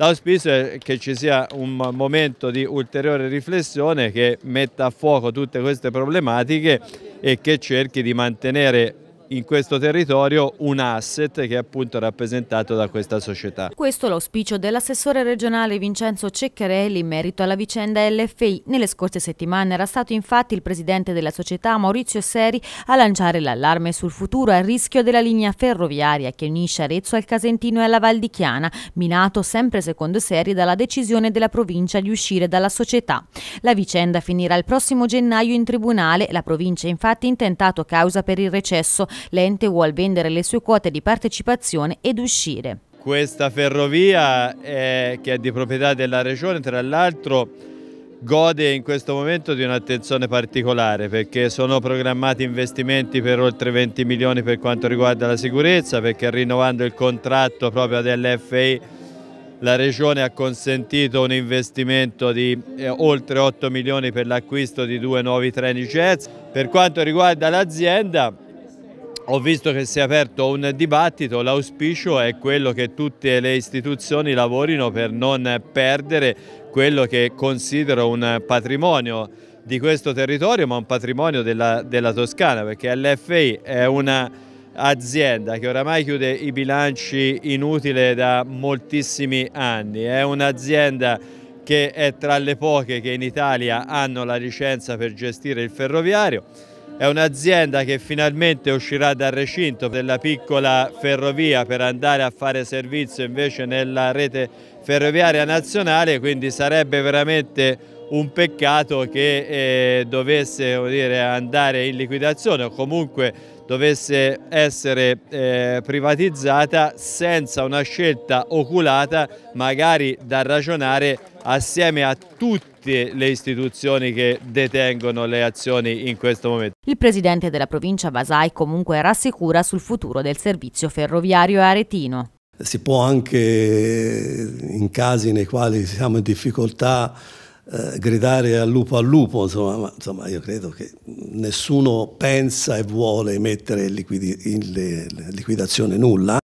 L'auspicio è che ci sia un momento di ulteriore riflessione che metta a fuoco tutte queste problematiche e che cerchi di mantenere in questo territorio un asset che è appunto rappresentato da questa società. Questo è l'auspicio dell'assessore regionale Vincenzo Ceccarelli in merito alla vicenda LFI. Nelle scorse settimane era stato infatti il presidente della società Maurizio Seri a lanciare l'allarme sul futuro a rischio della linea ferroviaria che unisce Arezzo al Casentino e alla Val di Chiana, minato sempre secondo Seri dalla decisione della provincia di uscire dalla società. La vicenda finirà il prossimo gennaio in tribunale, la provincia infatti intentato causa per il recesso l'ente vuol vendere le sue quote di partecipazione ed uscire. Questa ferrovia, è, che è di proprietà della Regione, tra l'altro gode in questo momento di un'attenzione particolare perché sono programmati investimenti per oltre 20 milioni per quanto riguarda la sicurezza perché rinnovando il contratto proprio dell'FI la Regione ha consentito un investimento di eh, oltre 8 milioni per l'acquisto di due nuovi treni jets. Per quanto riguarda l'azienda ho visto che si è aperto un dibattito, l'auspicio è quello che tutte le istituzioni lavorino per non perdere quello che considero un patrimonio di questo territorio, ma un patrimonio della, della Toscana, perché l'FI è un'azienda che oramai chiude i bilanci inutile da moltissimi anni, è un'azienda che è tra le poche che in Italia hanno la licenza per gestire il ferroviario, è un'azienda che finalmente uscirà dal recinto della piccola ferrovia per andare a fare servizio invece nella rete ferroviaria nazionale, quindi sarebbe veramente un peccato che eh, dovesse dire, andare in liquidazione o comunque dovesse essere eh, privatizzata senza una scelta oculata magari da ragionare assieme a tutti tutte le istituzioni che detengono le azioni in questo momento. Il presidente della provincia Vasai comunque rassicura sul futuro del servizio ferroviario aretino. Si può anche, in casi nei quali siamo in difficoltà, eh, gridare al lupo al lupo, insomma, ma, insomma, io credo che nessuno pensa e vuole mettere in, liquidazione nulla.